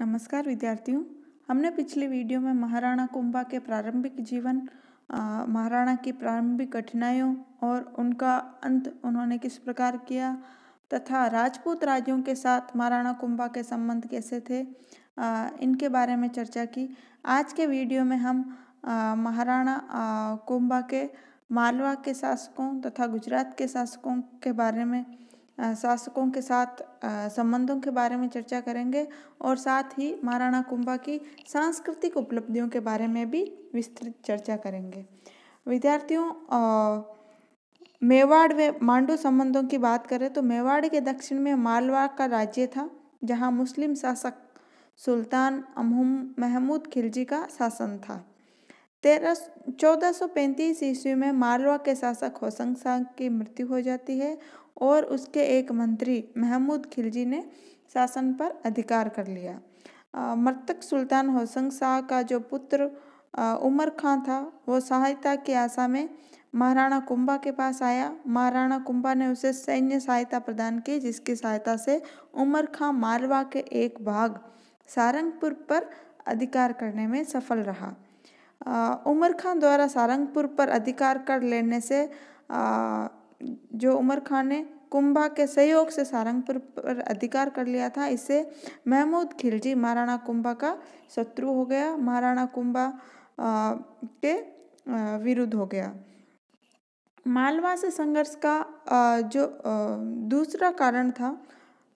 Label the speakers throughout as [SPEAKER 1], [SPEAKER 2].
[SPEAKER 1] नमस्कार विद्यार्थियों हमने पिछले वीडियो में महाराणा कुंभा के प्रारंभिक जीवन महाराणा की प्रारंभिक कठिनाइयों और उनका अंत उन्होंने किस प्रकार किया तथा राजपूत राज्यों के साथ महाराणा कुंभा के संबंध कैसे थे आ, इनके बारे में चर्चा की आज के वीडियो में हम महाराणा कुंभा के मालवा के शासकों तथा गुजरात के शासकों के बारे में शासकों के साथ संबंधों के बारे में चर्चा करेंगे और साथ ही महाराणा कुंभा की सांस्कृतिक उपलब्धियों के बारे में भी विस्तृत चर्चा करेंगे विद्यार्थियों मेवाड़ व मांडू संबंधों की बात करें तो मेवाड़ के दक्षिण में मालवा का राज्य था जहां मुस्लिम शासक सुल्तान महमूद खिलजी का शासन था तेरह चौदह सौ पैंतीस ईस्वी में मालवा के शासक होशंग शाह की मृत्यु हो जाती है और उसके एक मंत्री महमूद खिलजी ने शासन पर अधिकार कर लिया मृतक सुल्तान होशंग शाह का जो पुत्र उमर खां था वो सहायता की आशा में महाराणा कुंभा के पास आया महाराणा कुंभा ने उसे सैन्य सहायता प्रदान की जिसकी सहायता से उमर खां मालवा के एक भाग सारंगपुर पर अधिकार करने में सफल रहा उमर खान द्वारा सारंगपुर पर अधिकार कर लेने से जो उमर खान ने कुंभा के सहयोग से सारंगपुर पर अधिकार कर लिया था इससे महमूद खिलजी महाराणा कुंभा का शत्रु हो गया महाराणा कुंभा के विरुद्ध हो गया मालवा से संघर्ष का जो दूसरा कारण था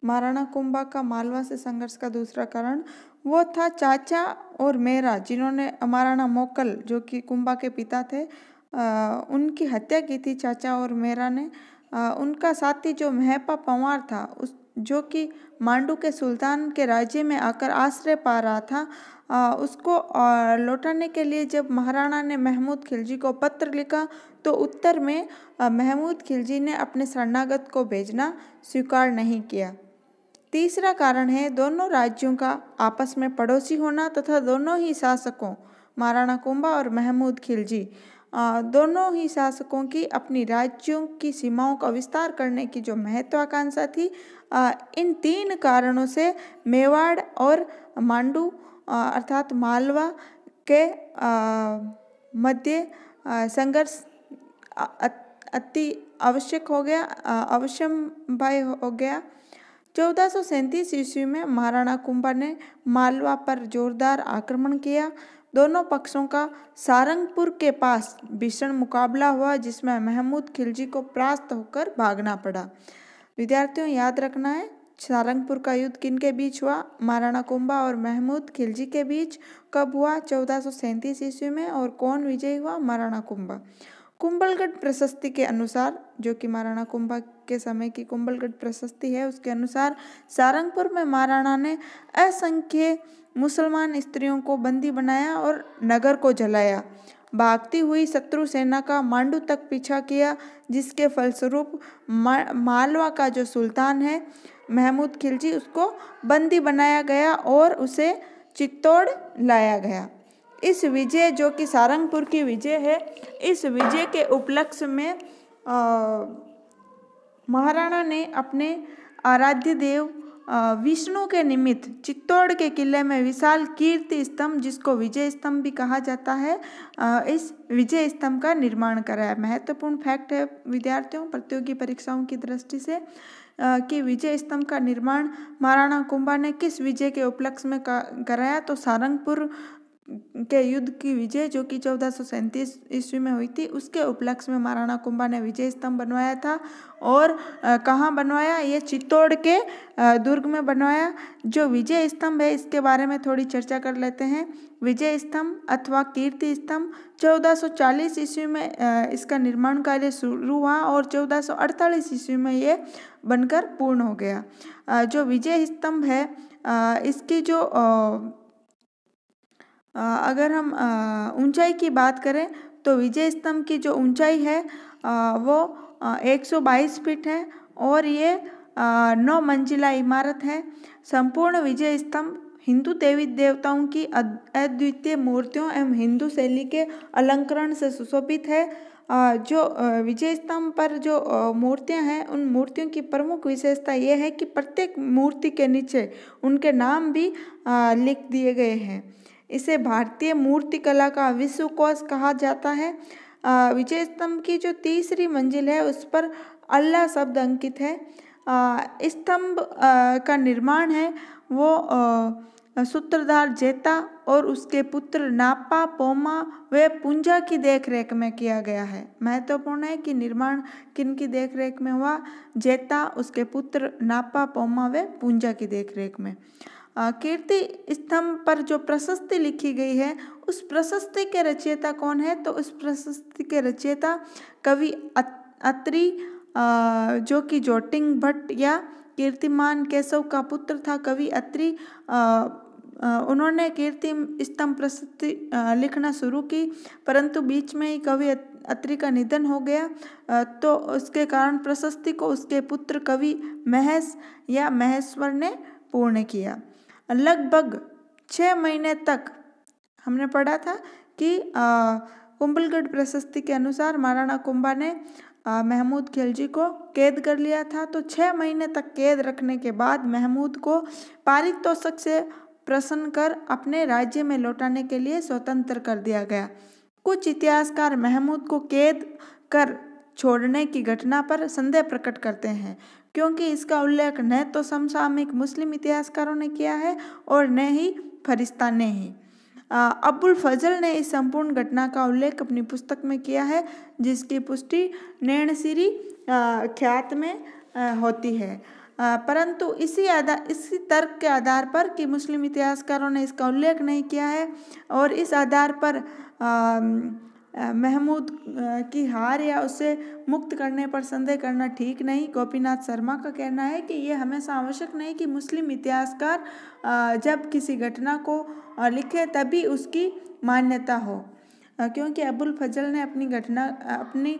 [SPEAKER 1] महाराणा कुंभा का मालवा से संघर्ष का दूसरा कारण वो था चाचा और मेरा जिन्होंने महाराणा मोकल जो कि कुंभा के पिता थे आ, उनकी हत्या की थी चाचा और मेरा ने आ, उनका साथी जो महपा पंवार था उस जो कि मांडू के सुल्तान के राज्य में आकर आश्रय पा रहा था आ, उसको लौटाने के लिए जब महाराणा ने महमूद खिलजी को पत्र लिखा तो उत्तर में महमूद खिलजी ने अपने शरणागत को भेजना स्वीकार नहीं किया तीसरा कारण है दोनों राज्यों का आपस में पड़ोसी होना तथा दोनों ही शासकों महाराणा कुंभा और महमूद खिलजी दोनों ही शासकों की अपनी राज्यों की सीमाओं का विस्तार करने की जो महत्वाकांक्षा थी इन तीन कारणों से मेवाड़ और मांडू अर्थात मालवा के मध्य संघर्ष अति आवश्यक हो गया अवश्यम भय हो गया चौदह ईस्वी में महाराणा कुंभा ने मालवा पर जोरदार आक्रमण किया दोनों पक्षों का सारंगपुर के पास भीषण मुकाबला हुआ जिसमें महमूद खिलजी को परास्त होकर भागना पड़ा विद्यार्थियों याद रखना है सारंगपुर का युद्ध किन के बीच हुआ महाराणा कुंभा और महमूद खिलजी के बीच कब हुआ चौदह ईस्वी में और कौन विजयी हुआ महाराणा कुंभा कुंभलगढ़ प्रशस्ति के अनुसार जो कि महाराणा कुंभा के समय की कुंभलगढ़ प्रशस्ति है उसके अनुसार सारंगपुर में महाराणा ने असंख्य मुसलमान स्त्रियों को बंदी बनाया और नगर को जलाया भागती हुई शत्रु सेना का मांडू तक पीछा किया जिसके फलस्वरूप मालवा का जो सुल्तान है महमूद खिलजी उसको बंदी बनाया गया और उसे चित्तौड़ लाया गया इस विजय जो कि सारंगपुर की विजय है इस विजय के उपलक्ष्य में आ, महाराणा ने अपने आराध्य देव विष्णु के निमित्त चित्तौड़ के किले में विशाल कीर्ति स्तंभ जिसको विजय स्तंभ भी कहा जाता है इस विजय स्तंभ का निर्माण कराया महत्वपूर्ण फैक्ट है विद्यार्थियों प्रतियोगी परीक्षाओं की दृष्टि से कि विजय स्तंभ का निर्माण महाराणा कुंभा ने किस विजय के उपलक्ष्य में कराया तो सारंगपुर के युद्ध की विजय जो कि चौदह सौ सैंतीस ईस्वी में हुई थी उसके उपलक्ष्य में महाराणा कुंभा ने विजय स्तंभ बनवाया था और कहाँ बनवाया ये चित्तौड़ के दुर्ग में बनवाया जो विजय स्तंभ है इसके बारे में थोड़ी चर्चा कर लेते हैं विजय स्तंभ अथवा कीर्ति स्तंभ 1440 ईस्वी में इसका निर्माण कार्य शुरू हुआ और 1448 ईस्वी में ये बनकर पूर्ण हो गया जो विजय स्तंभ है इसकी जो अगर हम ऊंचाई की बात करें तो विजय स्तंभ की जो ऊंचाई है वो 122 फीट है और ये नौ मंजिला इमारत है संपूर्ण विजय स्तंभ हिंदू देवी देवताओं की अद्वितीय मूर्तियों एवं हिंदू शैली के अलंकरण से सुशोभित है जो विजय स्तंभ पर जो मूर्तियां हैं उन मूर्तियों की प्रमुख विशेषता यह है कि प्रत्येक मूर्ति के नीचे उनके नाम भी लिख दिए गए हैं इसे भारतीय मूर्तिकला का विश्व कोश कहा जाता है विजय स्तंभ की जो तीसरी मंजिल है उस पर अल्लाह शब्द अंकित है स्तंभ का निर्माण है वो सूत्रधार जेता और उसके पुत्र नापा पोमा व पुंजा की देखरेख में किया गया है महत्वपूर्ण है कि निर्माण किन की देखरेख में हुआ जेता उसके पुत्र नापा पोमा व पुंजा की देखरेख में कीर्ति स्तंभ पर जो प्रशस्ति लिखी गई है उस प्रशस्ति के रचयिता कौन है तो उस प्रशस्ति के रचयिता कवि अत्रि जो कि जोटिंग भट्ट या कीर्तिमान केशव का पुत्र था कवि अत्रि उन्होंने कीर्ति स्तंभ प्रशस्ति लिखना शुरू की परंतु बीच में ही कवि अत्रि का निधन हो गया तो उसके कारण प्रशस्ति को उसके पुत्र कवि महेश या महेश्वर ने पूर्ण किया लगभग छः महीने तक हमने पढ़ा था कि कुंभलगढ़ प्रशस्ति के अनुसार महाराणा कुंभा ने महमूद खिलजी को कैद कर लिया था तो छः महीने तक कैद रखने के बाद महमूद को पारितोषक से प्रसन्न कर अपने राज्य में लौटाने के लिए स्वतंत्र कर दिया गया कुछ इतिहासकार महमूद को कैद कर छोड़ने की घटना पर संदेह प्रकट करते हैं क्योंकि इसका उल्लेख न तो समसामयिक मुस्लिम इतिहासकारों ने किया है और न ही फरिश्ता ने ही अब्बुल फजल ने इस संपूर्ण घटना का उल्लेख अपनी पुस्तक में किया है जिसकी पुष्टि नैणसिरी ख्यात में होती है परंतु इसी आधार इसी तर्क के आधार पर कि मुस्लिम इतिहासकारों ने इसका उल्लेख नहीं किया है और इस आधार पर आ, महमूद की हार या उसे मुक्त करने पर संदेह करना ठीक नहीं गोपीनाथ शर्मा का कहना है कि ये हमेशा आवश्यक नहीं कि मुस्लिम इतिहासकार जब किसी घटना को लिखे तभी उसकी मान्यता हो क्योंकि अबुल फजल ने अपनी घटना अपनी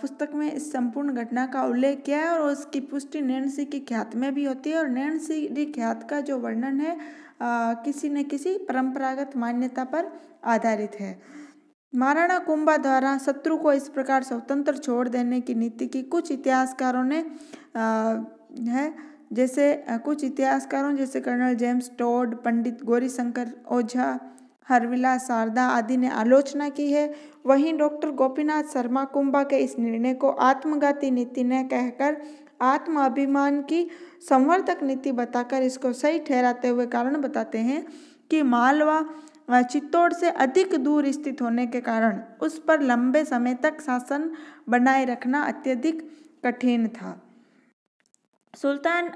[SPEAKER 1] पुस्तक में इस संपूर्ण घटना का उल्लेख किया है और उसकी पुष्टि नैन सिंह की ख्यात में भी होती है और नैन सिंह ख्यात का जो वर्णन है किसी न किसी परंपरागत मान्यता पर आधारित है महाराणा कुंभा द्वारा शत्रु को इस प्रकार स्वतंत्र छोड़ देने की नीति की कुछ इतिहासकारों ने आ, है जैसे कुछ इतिहासकारों जैसे colonel James Tod Pandit Gaurishankar Ojha हरविला शारदा आदि ने आलोचना की है वहीं डॉक्टर गोपीनाथ शर्मा कुंभा के इस निर्णय को आत्मघाती नीति ने कहकर आत्म अभिमान की संवर्धक नीति बताकर इसको सही ठहराते हुए कारण बताते हैं कि मालवा चित्तौड़ से अधिक दूर स्थित होने के कारण उस पर लंबे समय तक शासन बनाए रखना अत्यधिक कठिन था सुल्तान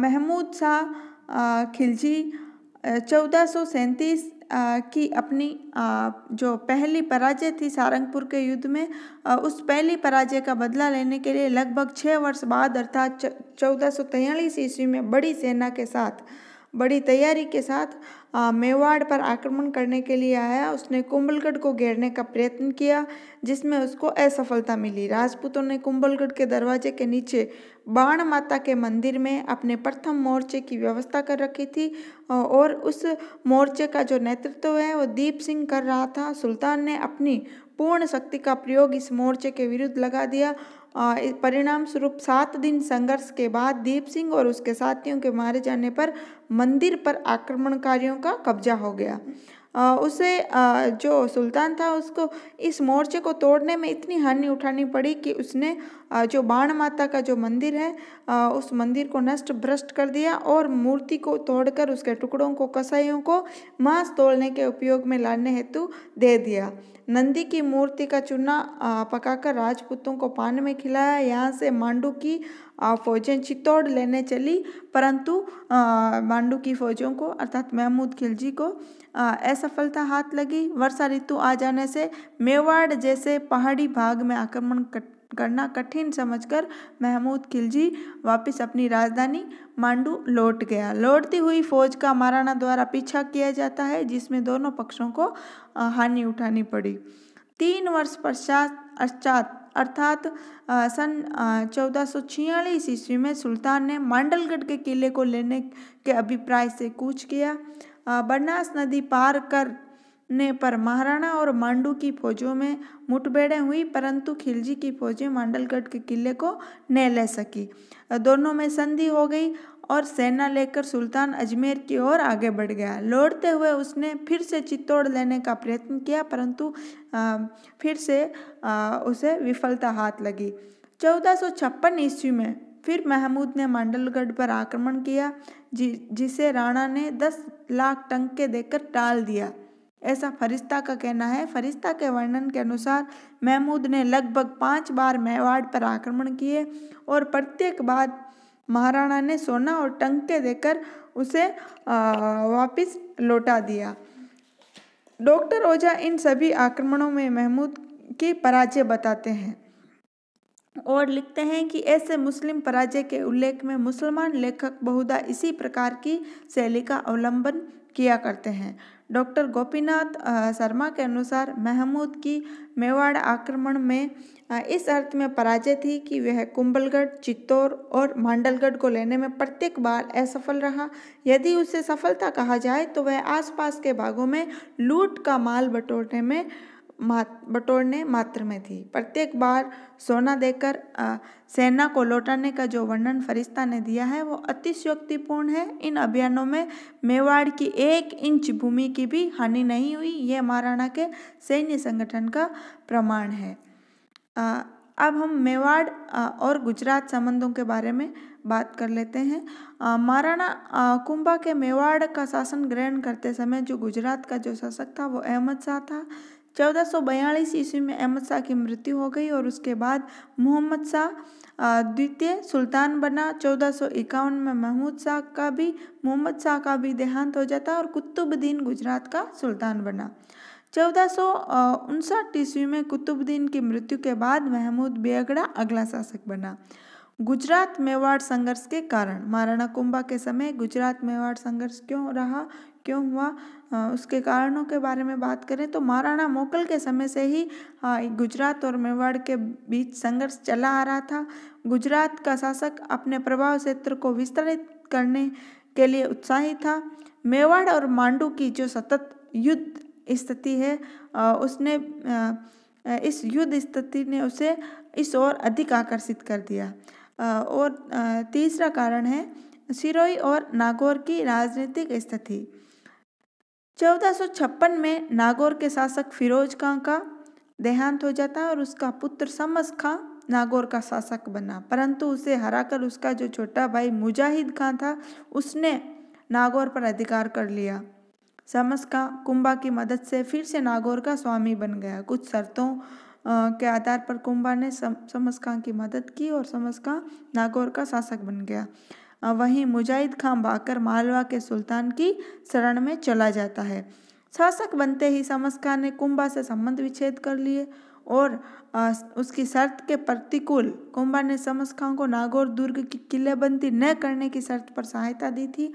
[SPEAKER 1] महमूद शाह खिलजी चौदह सौ की अपनी जो पहली पराजय थी सारंगपुर के युद्ध में उस पहली पराजय का बदला लेने के लिए लगभग छः वर्ष बाद अर्थात चौदह सौ ईस्वी में बड़ी सेना के साथ बड़ी तैयारी के साथ मेवाड़ पर आक्रमण करने के लिए आया उसने कुंभलगढ़ को घेरने का प्रयत्न किया जिसमें उसको असफलता मिली राजपूतों ने कुंभलगढ़ के दरवाजे के नीचे बाण माता के मंदिर में अपने प्रथम मोर्चे की व्यवस्था कर रखी थी और उस मोर्चे का जो नेतृत्व है वो दीप सिंह कर रहा था सुल्तान ने अपनी पूर्ण शक्ति का प्रयोग इस मोर्चे के विरुद्ध लगा दिया परिणाम स्वरूप सात दिन संघर्ष के बाद दीप सिंह और उसके साथियों के मारे जाने पर मंदिर पर आक्रमणकारियों का कब्जा हो गया उसे जो सुल्तान था उसको इस मोर्चे को तोड़ने में इतनी हानि उठानी पड़ी कि उसने जो बाण माता का जो मंदिर है उस मंदिर को नष्ट भ्रष्ट कर दिया और मूर्ति को तोड़कर उसके टुकड़ों को कसाईयों को मांस तोड़ने के उपयोग में लाने हेतु दे दिया नंदी की मूर्ति का चूना पकाकर राजपूतों को पान में खिलाया यहाँ से मांडू की फौजें चित्तौड़ लेने चली परंतु मांडू की फौजों को अर्थात महमूद खिलजी को असफलता हाथ लगी वर्षा ऋतु आ जाने से मेवाड़ जैसे पहाड़ी भाग में आक्रमण करना कठिन समझकर महमूद खिलजी वापस अपनी राजधानी मांडू लौट गया लौटती हुई फौज का महाराणा द्वारा पीछा किया जाता है जिसमें दोनों पक्षों को हानि उठानी पड़ी तीन वर्ष पश्चात पश्चात अर्थात सन चौदह सौ ईस्वी में सुल्तान ने मांडलगढ़ के किले को लेने के अभिप्राय से कूच किया बनास नदी पार कर ने पर महाराणा और मांडू की फौजों में मुठभेड़ें हुई परंतु खिलजी की फौजें मांडलगढ़ के किले को न ले सकी दोनों में संधि हो गई और सेना लेकर सुल्तान अजमेर की ओर आगे बढ़ गया लौटते हुए उसने फिर से चित्तौड़ लेने का प्रयत्न किया परंतु फिर से उसे विफलता हाथ लगी चौदह सौ छप्पन ईस्वी में फिर महमूद ने मंडलगढ़ पर आक्रमण किया जिसे राणा ने दस लाख टंके देकर टाल दिया ऐसा फरिश्ता का कहना है फरिश्ता के वर्णन के अनुसार महमूद ने लगभग पाँच बार मेवाड़ पर आक्रमण किए और प्रत्येक बार महाराणा ने सोना और टंके देकर उसे वापस लौटा दिया डॉक्टर ओझा इन सभी आक्रमणों में महमूद की पराजय बताते हैं और लिखते हैं कि ऐसे मुस्लिम पराजय के उल्लेख में मुसलमान लेखक बहुधा इसी प्रकार की शैली का अवलंबन किया करते हैं डॉक्टर गोपीनाथ शर्मा के अनुसार महमूद की मेवाड़ आक्रमण में इस अर्थ में पराजय थी कि वह कुंभलगढ़ चित्तौर और मांडलगढ़ को लेने में प्रत्येक बार असफल रहा यदि उसे सफलता कहा जाए तो वह आसपास के भागों में लूट का माल बटोरने में मात बटोरने मात्र में थी प्रत्येक बार सोना देकर सेना को लौटाने का जो वर्णन फरिश्ता ने दिया है वो अतिशयोक्तिपूर्ण है इन अभियानों में मेवाड़ की एक इंच भूमि की भी हानि नहीं हुई ये महाराणा के सैन्य संगठन का प्रमाण है आ, अब हम मेवाड़ और गुजरात संबंधों के बारे में बात कर लेते हैं महाराणा कुंभा के मेवाड़ का शासन ग्रहण करते समय जो गुजरात का जो शासक था वो अहमद शाह था 1442 ईस्वी में अहमद शाह की मृत्यु हो गई और उसके बाद मोहम्मद शाह द्वितीय सुल्तान बना चौदह में महमूद शाह का भी मोहम्मद शाह का भी देहांत हो जाता और कुतुबुद्दीन गुजरात का सुल्तान बना चौदह ईस्वी में कुतुबुद्दीन की मृत्यु के बाद महमूद बेगड़ा अगला शासक बना गुजरात मेवाड़ संघर्ष के कारण महाराणा कुंभा के समय गुजरात मेवाड़ संघर्ष क्यों रहा क्यों हुआ उसके कारणों के बारे में बात करें तो महाराणा मोकल के समय से ही गुजरात और मेवाड़ के बीच संघर्ष चला आ रहा था गुजरात का शासक अपने प्रभाव क्षेत्र को विस्तारित करने के लिए उत्साहित था मेवाड़ और मांडू की जो सतत युद्ध स्थिति है उसने इस युद्ध स्थिति ने उसे इस ओर अधिक आकर्षित कर दिया और तीसरा कारण है सिरोही और नागौर की राजनीतिक स्थिति चौदह में नागौर के शासक फिरोज खां का देहांत हो जाता है और उसका पुत्र समस खां नागौर का शासक बना परंतु उसे हराकर उसका जो छोटा भाई मुजाहिद खां था उसने नागौर पर अधिकार कर लिया समस खां कुंभा की मदद से फिर से नागौर का स्वामी बन गया कुछ शर्तों के आधार पर कुंभा ने समस खां की मदद की और समस खां नागौर का शासक बन गया वहीं मुजाहिद खां बाकर मालवा के सुल्तान की शरण में चला जाता है शासक बनते ही समस खान ने कुंभा से संबंध विच्छेद कर लिए और उसकी शर्त के प्रतिकूल कुंभा ने समस खां को नागौर दुर्ग की किलेबंदी न करने की शर्त पर सहायता दी थी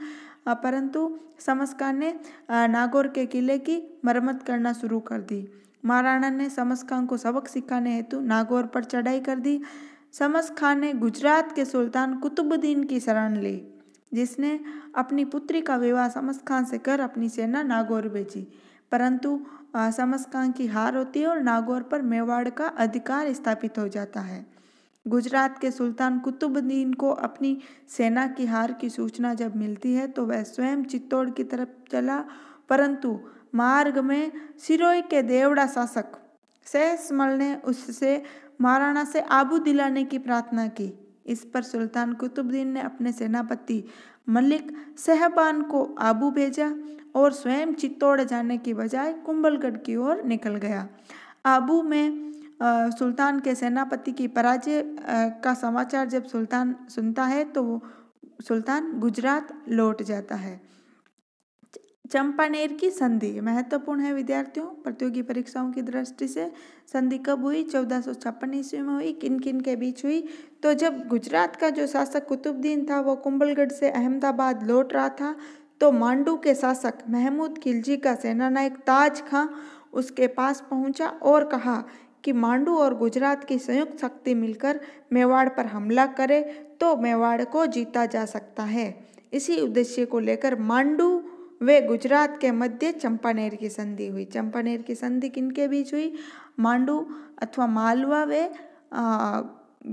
[SPEAKER 1] परंतु समस खान ने नागौर के किले की मरम्मत करना शुरू कर दी महाराणा ने समस को सबक सिखाने हेतु नागौर पर चढ़ाई कर दी समस खान ने गुजरात के सुल्तान कुतुबुद्दीन की शरण ली जिसने अपनी पुत्री का विवाह समस खान से कर अपनी सेना नागौर भेजी परंतु समस खान की हार होती है और नागौर पर मेवाड़ का अधिकार स्थापित हो जाता है गुजरात के सुल्तान कुतुबुद्दीन को अपनी सेना की हार की सूचना जब मिलती है तो वह स्वयं चित्तौड़ की तरफ चला परंतु मार्ग में सिरोई के देवड़ा शासक सहसमल ने उससे महाराणा से आबू दिलाने की प्रार्थना की इस पर सुल्तान कुतुबुद्दीन ने अपने सेनापति मलिक सहबान को आबू भेजा और स्वयं चित्तौड़ जाने की बजाय कुंभलगढ़ की ओर निकल गया आबू में आ, सुल्तान के सेनापति की पराजय का समाचार जब सुल्तान सुनता है तो वो सुल्तान गुजरात लौट जाता है चंपानेर की संधि महत्वपूर्ण है विद्यार्थियों प्रतियोगी परीक्षाओं की दृष्टि से संधि कब हुई चौदह सौ छप्पन ईस्वी में हुई किन किन के बीच हुई तो जब गुजरात का जो शासक कुतुबुद्दीन था वो कुंभलगढ़ से अहमदाबाद लौट रहा था तो मांडू के शासक महमूद खिलजी का सेनानायक ताज खां उसके पास पहुंचा और कहा कि मांडू और गुजरात की संयुक्त शक्ति मिलकर मेवाड़ पर हमला करे तो मेवाड़ को जीता जा सकता है इसी उद्देश्य को लेकर मांडू वे गुजरात के मध्य चंपानेर की संधि हुई चंपानेर की संधि किनके बीच हुई मांडू अथवा मालवा वे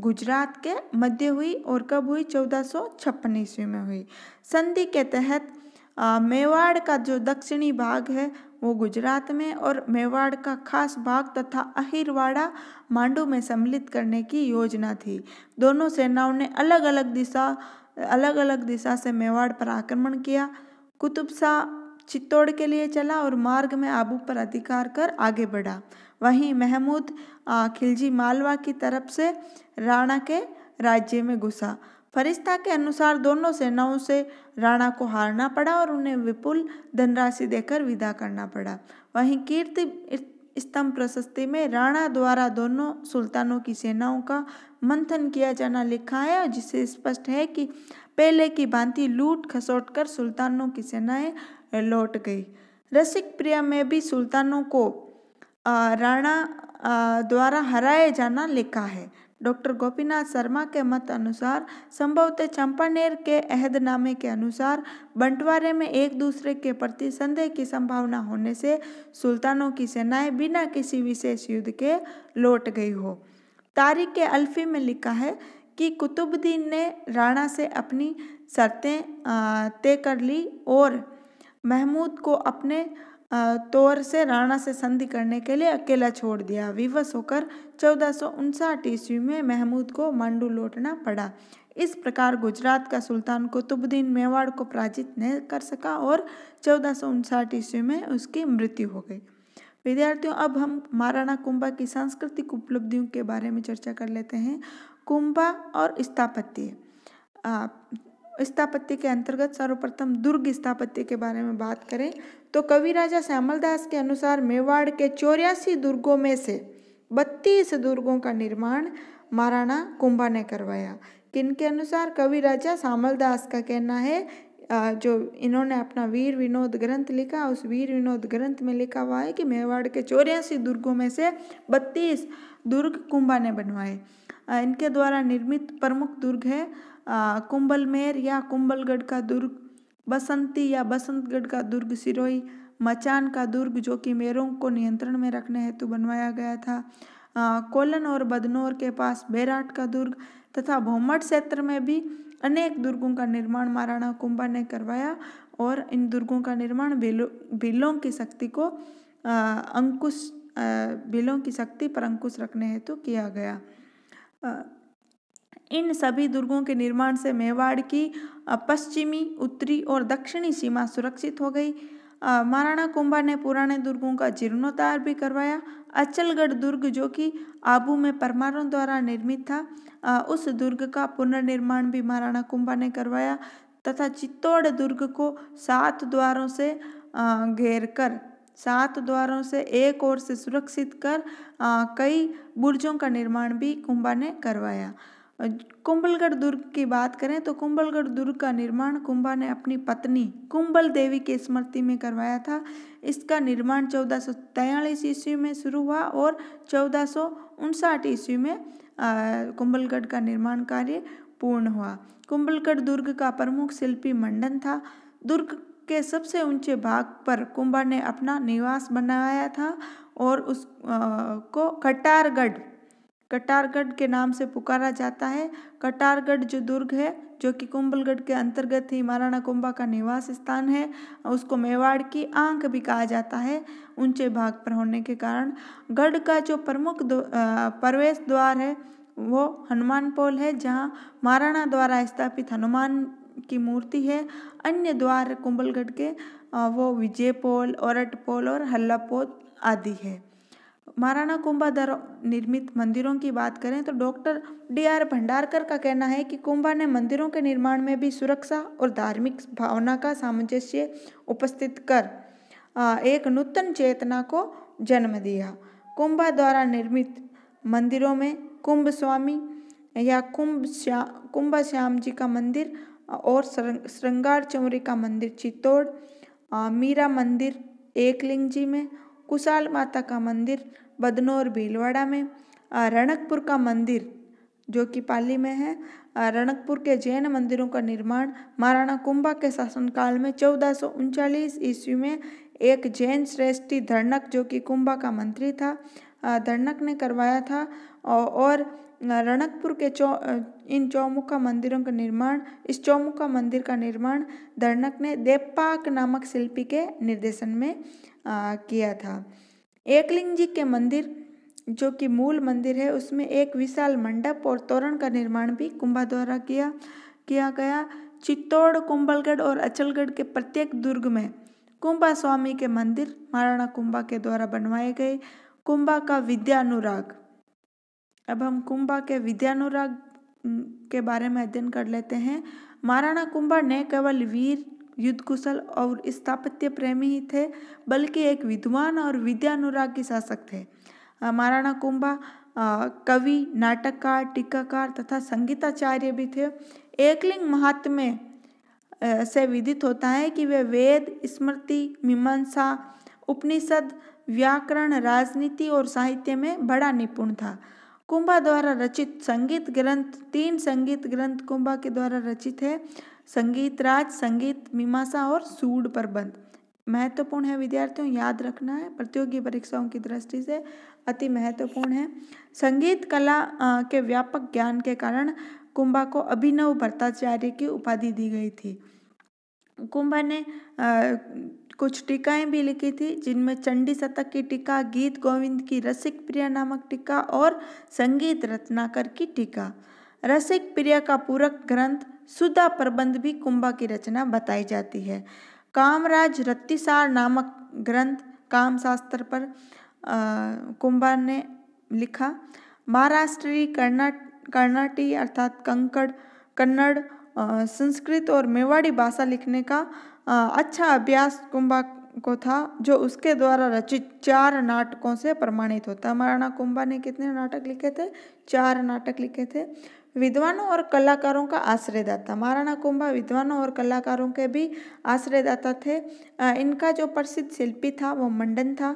[SPEAKER 1] गुजरात के मध्य हुई और कब हुई चौदह सौ छप्पन ईस्वी में हुई संधि के तहत मेवाड़ का जो दक्षिणी भाग है वो गुजरात में और मेवाड़ का खास भाग तथा अहिरवाड़ा मांडू में सम्मिलित करने की योजना थी दोनों सेनाओं ने अलग अलग दिशा अलग अलग दिशा से मेवाड़ पर आक्रमण किया कुतुब शाह चित्तौड़ के लिए चला और मार्ग में आबू पर अधिकार कर आगे बढ़ा वहीं महमूद खिलजी मालवा की तरफ से राणा के राज्य में घुसा फरिश्ता के अनुसार दोनों सेनाओं से राणा को हारना पड़ा और उन्हें विपुल धनराशि देकर विदा करना पड़ा वहीं कीर्ति स्तंभ प्रशस्ति में राणा द्वारा दोनों सुल्तानों की सेनाओं का मंथन किया जाना लिखा है जिससे स्पष्ट है कि पहले की भांति लूट खसोट कर सुल्तानों की सेनाएं लौट गई रसिक प्रिया में भी सुल्तानों को राणा द्वारा हराए जाना लिखा है डॉक्टर गोपीनाथ शर्मा के मत अनुसार संभवतः चंपानेर के अहदनामे के अनुसार बंटवारे में एक दूसरे के प्रति संदेह की संभावना होने से सुल्तानों की सेनाएं बिना किसी विशेष युद्ध के लौट गई हो तारीख के अल्फी में लिखा है कि कुतुबुद्दीन ने राणा से अपनी शर्तें तय कर ली और महमूद को अपने तौर से राणा से संधि करने के लिए अकेला छोड़ दिया विवश होकर चौदह सौ उनसाठ ईस्वी में महमूद को मंडू लौटना पड़ा इस प्रकार गुजरात का सुल्तान कुतुबुद्दीन मेवाड़ को पराजित नहीं कर सका और चौदह सौ उनसाठ ईस्वी में उसकी मृत्यु हो गई विद्यार्थियों अब हम महाराणा कुंभा की सांस्कृतिक उपलब्धियों के बारे में चर्चा कर लेते हैं कुंभा और स्थापत्य स्थापत्य के अंतर्गत सर्वप्रथम दुर्ग स्थापत्य के बारे में बात करें तो कवि राजा श्यामल दास के अनुसार मेवाड़ के चौरासी दुर्गों में से बत्तीस दुर्गों का निर्माण महाराणा कुंभा ने करवाया किनके अनुसार कवि राजा श्यामल दास का कहना है जो इन्होंने अपना वीर विनोद ग्रंथ लिखा उस वीर विनोद ग्रंथ में लिखा हुआ है कि मेवाड़ के चौरासी दुर्गों में से बत्तीस दुर्ग कुंभा ने बनवाए इनके द्वारा निर्मित प्रमुख दुर्ग है कुंबलमेर या कुंबलगढ़ का दुर्ग बसंती या बसंतगढ़ का दुर्ग सिरोही मचान का दुर्ग जो कि मेरों को नियंत्रण में रखने हेतु बनवाया गया था कोलन और बदनौर के पास बैराट का दुर्ग तथा भोमट क्षेत्र में भी अनेक दुर्गों का निर्माण महाराणा कुंभा ने करवाया और इन दुर्गों का निर्माण भीलों भीलों की शक्ति को अंकुश बिलों की शक्ति पर अंकुश रखने हेतु तो किया गया इन सभी दुर्गों के निर्माण से मेवाड़ की पश्चिमी उत्तरी और दक्षिणी सीमा सुरक्षित हो गई महाराणा कुंभा ने पुराने दुर्गों का जीर्णोद्धार भी करवाया अचलगढ़ दुर्ग जो कि आबू में परमारों द्वारा निर्मित था आ, उस दुर्ग का पुनर्निर्माण भी महाराणा कुंभा ने करवाया तथा चित्तौड़ दुर्ग को सात द्वारों से घेर कर सात द्वारों से एक ओर से सुरक्षित कर आ, कई बुर्जों का निर्माण भी कुंभा ने करवाया कुंभलगढ़ दुर्ग की बात करें तो कुंभलगढ़ दुर्ग का निर्माण कुंभा ने अपनी पत्नी कुंभल देवी के स्मृति में करवाया था इसका निर्माण चौदह सौ तैयलीस ईस्वी में शुरू हुआ और चौदह सौ उनसाठ ईस्वी में कुंभलगढ़ का निर्माण कार्य पूर्ण हुआ कुंभलगढ़ दुर्ग का प्रमुख शिल्पी मंडन था दुर्ग के सबसे ऊंचे भाग पर कुंभा ने अपना निवास बनाया था और उस आ, को खटारगढ़ कटारगढ़ के नाम से पुकारा जाता है कटारगढ़ जो दुर्ग है जो कि कुंभलगढ़ के अंतर्गत ही महाराणा कुंभा का निवास स्थान है उसको मेवाड़ की आंख भी कहा जाता है ऊंचे भाग पर होने के कारण गढ़ का जो प्रमुख प्रवेश द्वार है वो हनुमान पोल है जहाँ महाराणा द्वारा स्थापित हनुमान की मूर्ति है अन्य द्वार कुंभलगढ़ के वो विजय पोल औरट पोल और हल्ला पोल आदि है महाराणा कुंभाधर निर्मित मंदिरों की बात करें तो डॉक्टर डी आर भंडारकर का कहना है कि कुंभा ने मंदिरों के निर्माण में भी सुरक्षा और धार्मिक भावना का सामंजस्य उपस्थित कर एक नूतन चेतना को जन्म दिया कुंभा द्वारा निर्मित मंदिरों में कुंभ स्वामी या कुंभ श्या कुंभ श्याम जी का मंदिर और श्रृंगार चौरी का मंदिर चित्तौड़ मीरा मंदिर एकलिंग जी में कुशाल माता का मंदिर बदनौर भीलवाड़ा में रणकपुर का मंदिर जो कि पाली में है रणकपुर के जैन मंदिरों का निर्माण महाराणा कुंभा के शासनकाल में चौदह सौ ईस्वी में एक जैन श्रेष्ठी धरणक जो कि कुंभा का मंत्री था धरणक ने करवाया था और रणकपुर के चौ इन चौमुखा मंदिरों का निर्माण इस चौमुखा मंदिर का निर्माण धरणक ने देवपाक नामक शिल्पी के निर्देशन में किया था एकलिंग जी के मंदिर जो कि मूल मंदिर है उसमें एक विशाल मंडप और तोरण का निर्माण भी कुंभा द्वारा किया किया गया चित्तौड़ कुंभलगढ़ और अचलगढ़ के प्रत्येक दुर्ग में कुंभा स्वामी के मंदिर महाराणा कुंभा के द्वारा बनवाए गए कुंभा का विद्यानुराग अब हम कुंभा के विद्यानुराग के बारे में अध्ययन कर लेते हैं महाराणा कुंभा ने केवल वीर युद्ध कुशल और स्थापत्य प्रेमी ही थे बल्कि एक विद्वान और विद्यानुरागी शासक थे महाराणा कुंभा कवि नाटककार टीकाकार तथा संगीताचार्य भी थे एकलिंग महात्म्य से विदित होता है कि वे वेद स्मृति मीमांसा उपनिषद व्याकरण राजनीति और साहित्य में बड़ा निपुण था कुंभा द्वारा रचित संगीत ग्रंथ तीन संगीत ग्रंथ कुंभा के द्वारा रचित है संगीत राज संगीत मीमांसा और सूड प्रबंध महत्वपूर्ण है विद्यार्थियों याद रखना है प्रतियोगी परीक्षाओं की दृष्टि से अति महत्वपूर्ण है संगीत कला के व्यापक ज्ञान के कारण कुंभा को अभिनव भट्टाचार्य की उपाधि दी गई थी कुंभा ने आ, कुछ टीकाएं भी लिखी थी जिनमें चंडी शतक की टीका गीत गोविंद की रसिक प्रिया नामक टीका और संगीत रत्नाकर की टीका रसिक प्रिया का पूरक ग्रंथ सुधा प्रबंध भी कुंभा की रचना बताई जाती है कामराज रत्तीसार नामक ग्रंथ कामशास्त्र पर कुंभा ने लिखा महाराष्ट्री कर्नाटी अर्थात कंकड़ कन्नड़ संस्कृत और मेवाड़ी भाषा लिखने का आ, अच्छा अभ्यास कुंभा को था जो उसके द्वारा रचित चार नाटकों से प्रमाणित होता महाराणा कुंभा ने कितने नाटक लिखे थे चार नाटक लिखे थे विद्वानों और कलाकारों का आश्रयदाता महाराणा कुंभा विद्वानों और कलाकारों के भी आश्रयदाता थे इनका जो प्रसिद्ध शिल्पी था वो मंडन था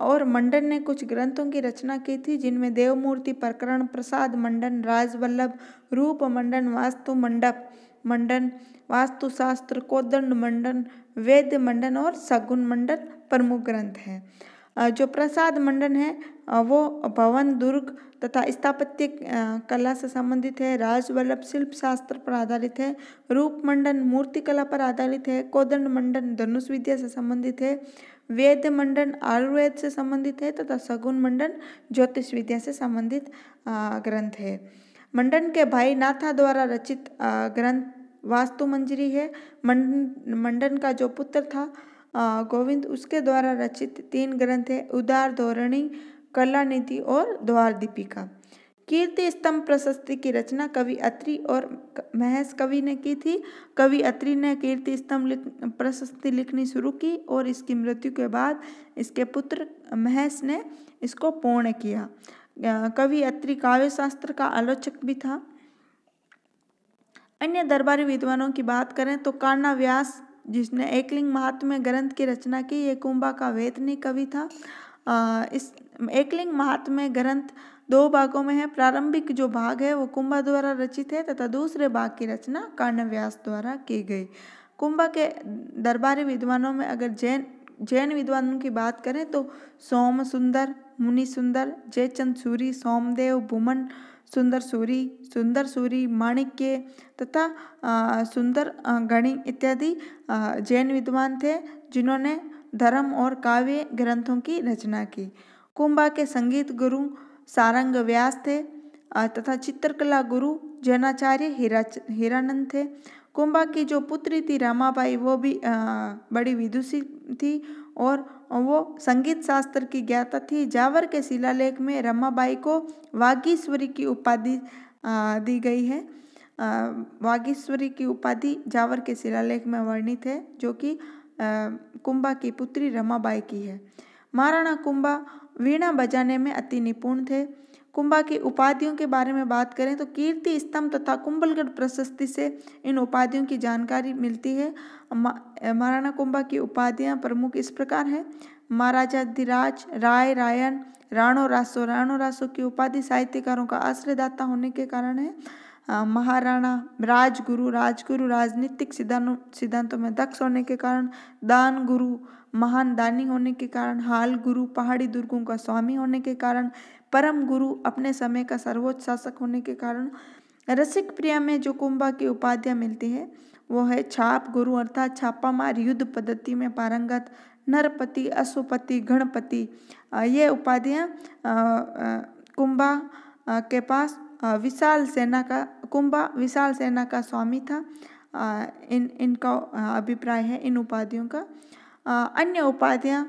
[SPEAKER 1] और मंडन ने कुछ ग्रंथों की रचना की थी जिनमें देवमूर्ति प्रकरण प्रसाद मंडन राजवल्लभ रूप मंडन वास्तु मंडप मंडन वास्तुशास्त्र कोदंड मंडन वेद मंडन और सगुन मंडन प्रमुख ग्रंथ हैं जो प्रसाद मंडन है वो भवन दुर्ग तथा स्थापत्य कला से संबंधित है राजवल्लभ शिल्प शास्त्र पर आधारित है रूप मंडन मूर्ति कला पर आधारित है कोदंड मंडन धनुष विद्या से संबंधित है वेद मंडन आयुर्वेद से संबंधित है तथा सगुन मंडन ज्योतिष विद्या से संबंधित ग्रंथ है मंडन के भाई नाथा द्वारा रचित ग्रंथ वास्तु मंजरी है मंडन का जो पुत्र था गोविंद उसके द्वारा रचित तीन ग्रंथ है उदार धोरणी कला नीति और द्वार दीपिका कीर्ति स्तंभ प्रशस्ति की रचना कवि अत्री और महेश कवि ने की थी कवि अत्री ने कीर्ति स्तंभ लिख प्रशस्ति लिखनी शुरू की और इसकी मृत्यु के बाद इसके पुत्र महेश ने इसको पूर्ण किया कवि अत्री काव्य शास्त्र का आलोचक भी था अन्य दरबारी विद्वानों की बात करें तो कान्ना व्यास जिसने एकलिंग महात्म्य ग्रंथ की रचना की ये कुंभा का वेतनी कवि था आ, इस एकलिंग महात्म्य ग्रंथ दो भागों में है प्रारंभिक जो भाग है वो कुंभा द्वारा रचित है तथा दूसरे भाग की रचना कर्णव्यास द्वारा की गई कुंभा के दरबारी विद्वानों में अगर जैन जैन विद्वानों की बात करें तो सोम सुंदर मुनि सुंदर जयचंद सूरी सोमदेव भूमन सुंदर सूरी सुंदर सूरी माणिक्य तथा सुंदर गणी इत्यादि जैन विद्वान थे जिन्होंने धर्म और काव्य ग्रंथों की रचना की कुंभा के संगीत गुरु सारंग व्यास थे तथा चित्रकला गुरु जैनाचार्य हीरा हीरानंद थे कुंभा की जो पुत्री थी रामाबाई वो भी बड़ी विदुषी थी और और वो संगीत शास्त्र की ज्ञाता थी जावर के शिलालेख में रमाबाई को वागीश्वरी की उपाधि दी गई है वागीश्वरी की उपाधि जावर के शिलालेख में वर्णित है जो कि कुंभा की पुत्री रमाबाई की है महाराणा कुंभा वीणा बजाने में अति निपुण थे कुंभा की उपाधियों के बारे में बात करें तो कीर्ति स्तंभ तथा कुंभलगढ़ प्रशस्ति से इन उपाधियों की जानकारी मिलती है महाराणा कुंभा की उपाधियाँ प्रमुख इस प्रकार हैं महाराजाधिराज राय रायन राणो रासो राणो रासो की उपाधि साहित्यकारों का आश्रयदाता होने के कारण है महाराणा राजगुरु राजगुरु राजनीतिक सिद्धांतों सिद्धांतों में दक्ष होने के कारण दान गुरु महान दानी होने के कारण हाल गुरु पहाड़ी दुर्गों का स्वामी होने के कारण परम गुरु अपने समय का सर्वोच्च शासक होने के कारण रसिक प्रिया में जो कुंभा की उपाधियां मिलती है वो है छाप गुरु अर्थात छापामार युद्ध पद्धति में पारंगत नरपति अशुपति गणपति ये उपाधियां कुंभा के पास विशाल सेना का कुंभा विशाल सेना का स्वामी था इन इनका अभिप्राय है इन उपाधियों का अन्य उपाधियां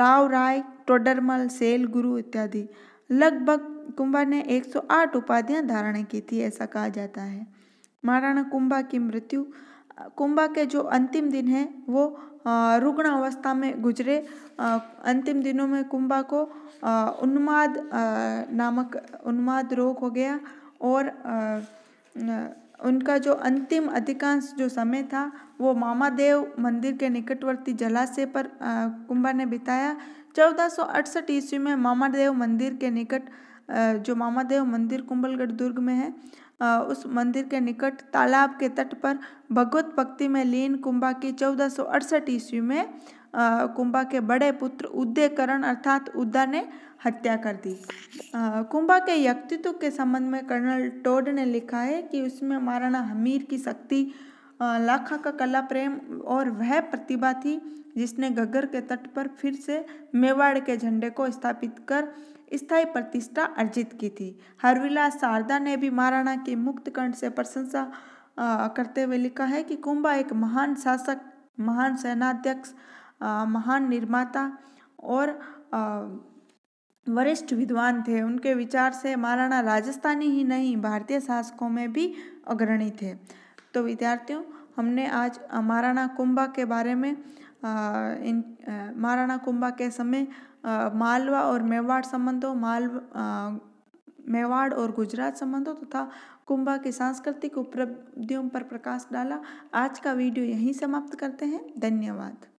[SPEAKER 1] राव राय टोडरमल सेल गुरु इत्यादि लगभग कुंभा ने 108 उपाधियां धारण की थी ऐसा कहा जाता है महाराणा कुंभा की मृत्यु कुंभा के जो अंतिम दिन है वो रुग्ण अवस्था में गुजरे अंतिम दिनों में कुंभा को उन्माद नामक उन्माद रोग हो गया और उनका जो अंतिम अधिकांश जो समय था वो मामादेव मंदिर के निकटवर्ती जलाशय पर कुंभा ने बिताया चौदह ईस्वी में मामादेव मंदिर के निकट जो मामादेव मंदिर कुंभलगढ़ दुर्ग में है उस मंदिर के निकट तालाब के तट पर भगवत भक्ति में लीन कुंभा की चौदह ईस्वी में कुंभा के बड़े पुत्र उदयकरण अर्थात उदा ने हत्या कर दी कुंभा के व्यक्तित्व के संबंध में कर्नल टोड ने लिखा है कि उसमें महाराणा हमीर की शक्ति लाखा का कला प्रेम और वह प्रतिभा थी जिसने गगर के तट पर फिर से मेवाड़ के झंडे को स्थापित कर स्थायी प्रतिष्ठा अर्जित की थी हरविला शारदा ने भी महाराणा के मुक्त कंठ से प्रशंसा करते हुए लिखा है कि कुंभा एक महान शासक महान सेनाध्यक्ष महान निर्माता और वरिष्ठ विद्वान थे उनके विचार से महाराणा राजस्थानी ही नहीं भारतीय शासकों में भी अग्रणी थे तो विद्यार्थियों हमने आज महाराणा कुंभा के बारे में इन महाराणा कुंभा के समय मालवा और मेवाड़ संबंधों माल मेवाड़ और गुजरात संबंधों तथा तो कुंभा की सांस्कृतिक उपलब्धियों पर प्रकाश डाला आज का वीडियो यहीं समाप्त करते हैं धन्यवाद